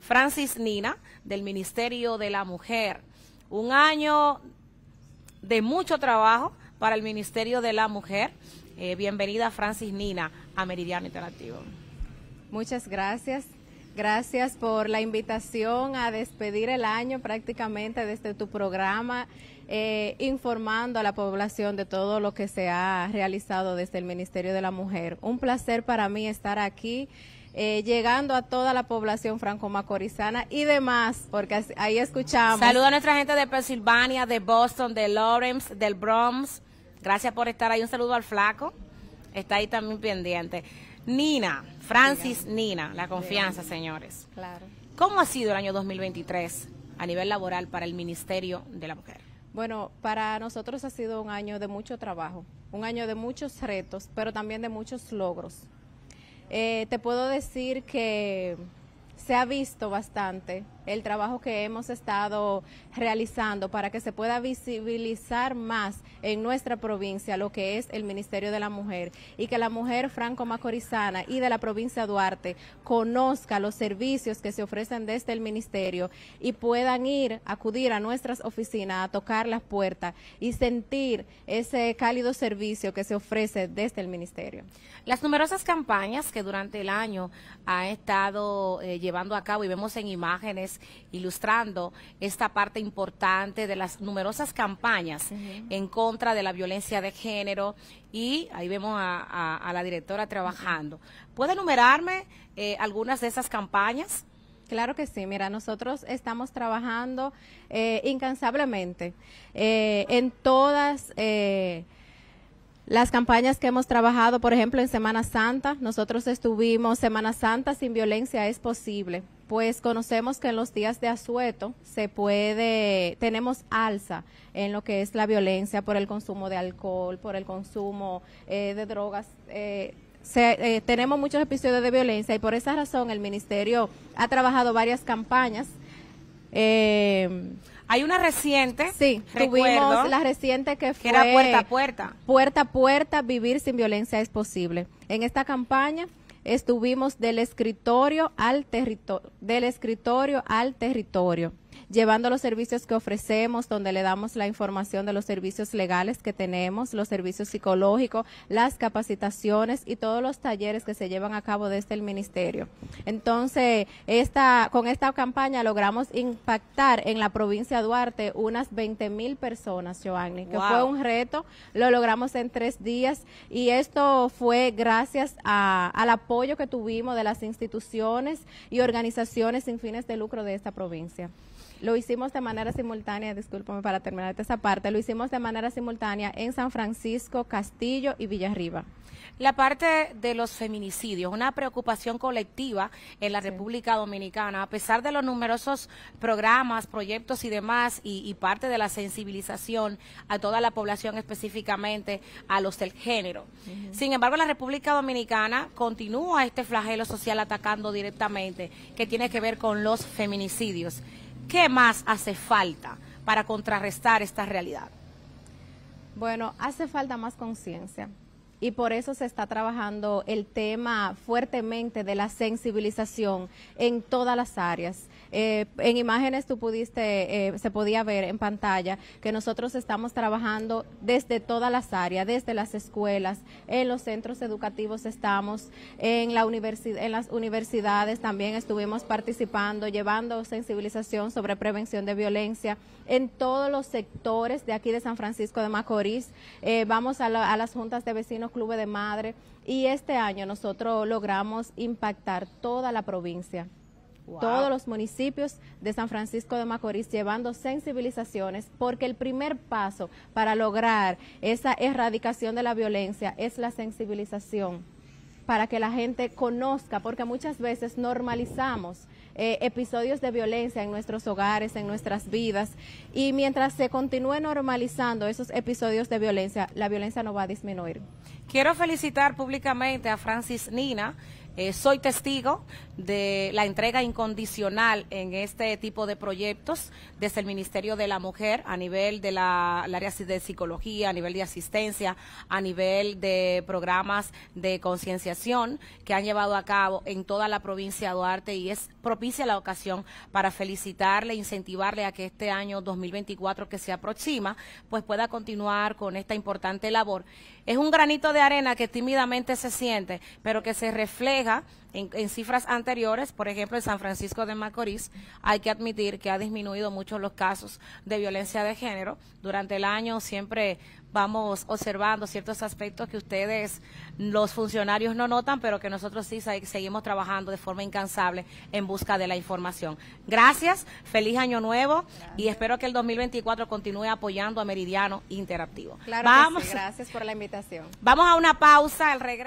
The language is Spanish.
Francis Nina, del Ministerio de la Mujer. Un año de mucho trabajo para el Ministerio de la Mujer. Eh, bienvenida, Francis Nina, a Meridiano Interactivo. Muchas gracias. Gracias por la invitación a despedir el año prácticamente desde tu programa, eh, informando a la población de todo lo que se ha realizado desde el Ministerio de la Mujer. Un placer para mí estar aquí eh, llegando a toda la población franco-macorizana y demás, porque ahí escuchamos. Saludos a nuestra gente de Pensilvania, de Boston, de Lawrence, del Bronx. Gracias por estar ahí. Un saludo al flaco. Está ahí también pendiente. Nina, Francis Nina, la confianza, señores. Claro. ¿Cómo ha sido el año 2023 a nivel laboral para el Ministerio de la Mujer? Bueno, para nosotros ha sido un año de mucho trabajo, un año de muchos retos, pero también de muchos logros eh, te puedo decir que se ha visto bastante el trabajo que hemos estado realizando para que se pueda visibilizar más en nuestra provincia lo que es el Ministerio de la Mujer y que la mujer franco-macorizana y de la provincia Duarte conozca los servicios que se ofrecen desde el ministerio y puedan ir, acudir a nuestras oficinas, a tocar las puertas y sentir ese cálido servicio que se ofrece desde el ministerio. Las numerosas campañas que durante el año ha estado eh, llevando a cabo y vemos en imágenes ilustrando esta parte importante de las numerosas campañas en contra de la violencia de género y ahí vemos a, la directora trabajando. ¿Puede enumerarme eh, algunas de esas campañas? Claro que sí, mira, nosotros estamos trabajando eh, incansablemente eh, en todas las campañas que hemos trabajado, por ejemplo, en Semana Santa, nosotros estuvimos Semana Santa sin violencia es posible pues conocemos que en los días de asueto se puede, tenemos alza en lo que es la violencia por el consumo de alcohol, por el consumo eh, de drogas. Eh, eh, tenemos muchos episodios de violencia y por esa razón el ministerio ha trabajado varias campañas. Hay una reciente. Sí, tuvimos la reciente que fue. puerta a puerta. Puerta a puerta, vivir sin violencia es posible. En esta campaña estuvimos del escritorio al territorio, del escritorio al territorio llevando los servicios que ofrecemos, donde le damos la información de los servicios legales que tenemos, los servicios psicológicos, las capacitaciones y todos los talleres que se llevan a cabo desde el ministerio. Entonces, esta, con esta campaña logramos impactar en la provincia de Duarte unas 20 mil personas, Joanny, que fue un reto, lo logramos en tres días y esto fue gracias al apoyo que tuvimos de las instituciones y organizaciones sin fines de lucro de esta provincia. Lo hicimos de manera simultánea, discúlpame para terminar esta parte, lo hicimos de manera simultánea en San Francisco, Castillo y Villarriba. La parte de los feminicidios, una preocupación colectiva en la República Dominicana, a pesar de los numerosos programas, proyectos y demás, y, parte de la sensibilización a toda la población, específicamente a los del género. Sin embargo, la República Dominicana continúa este flagelo social atacando directamente, que tiene que ver con los feminicidios. ¿Qué más hace falta para contrarrestar esta realidad? Bueno, hace falta más conciencia y por eso se está trabajando el tema fuertemente de la sensibilización en todas las áreas. Eh, en imágenes tú pudiste, eh, se podía ver en pantalla que nosotros estamos trabajando desde todas las áreas, desde las escuelas, en los centros educativos estamos, en, la universidad, en las universidades también estuvimos participando, llevando sensibilización sobre prevención de violencia en todos los sectores de aquí de San Francisco de Macorís. Eh, vamos a las juntas de vecinos Club de madre y este año nosotros logramos impactar toda la provincia. todos los municipios de San Francisco de Macorís llevando sensibilizaciones porque el primer paso para lograr esa erradicación de la violencia es la sensibilización para que la gente conozca, porque muchas veces normalizamos eh, episodios de violencia en nuestros hogares, en nuestras vidas, y mientras se continúe normalizando esos episodios de violencia, la violencia no va a disminuir. Quiero felicitar públicamente a Francis Nina, eh, soy testigo de la entrega incondicional en este tipo de proyectos desde el Ministerio de la Mujer a nivel de la, área de psicología, a nivel de asistencia, a nivel de programas de concienciación que han llevado a cabo en toda la provincia de Duarte y es propicia la ocasión para felicitarle, incentivarle a que este año 2024 que se aproxima, pues pueda continuar con esta importante labor. Es un granito de arena que tímidamente se siente, pero que se refleja en, cifras anteriores, por ejemplo, en San Francisco de Macorís, hay que admitir que ha disminuido mucho los casos de violencia de género. Durante el año siempre vamos observando ciertos aspectos que ustedes, los funcionarios, no notan, pero que nosotros sí seguimos trabajando de forma incansable en busca de la información. Gracias, feliz año nuevo y espero que el 2024 continúe apoyando a Meridiano Interactivo. Claro gracias por la invitación. Vamos a una pausa, el regreso.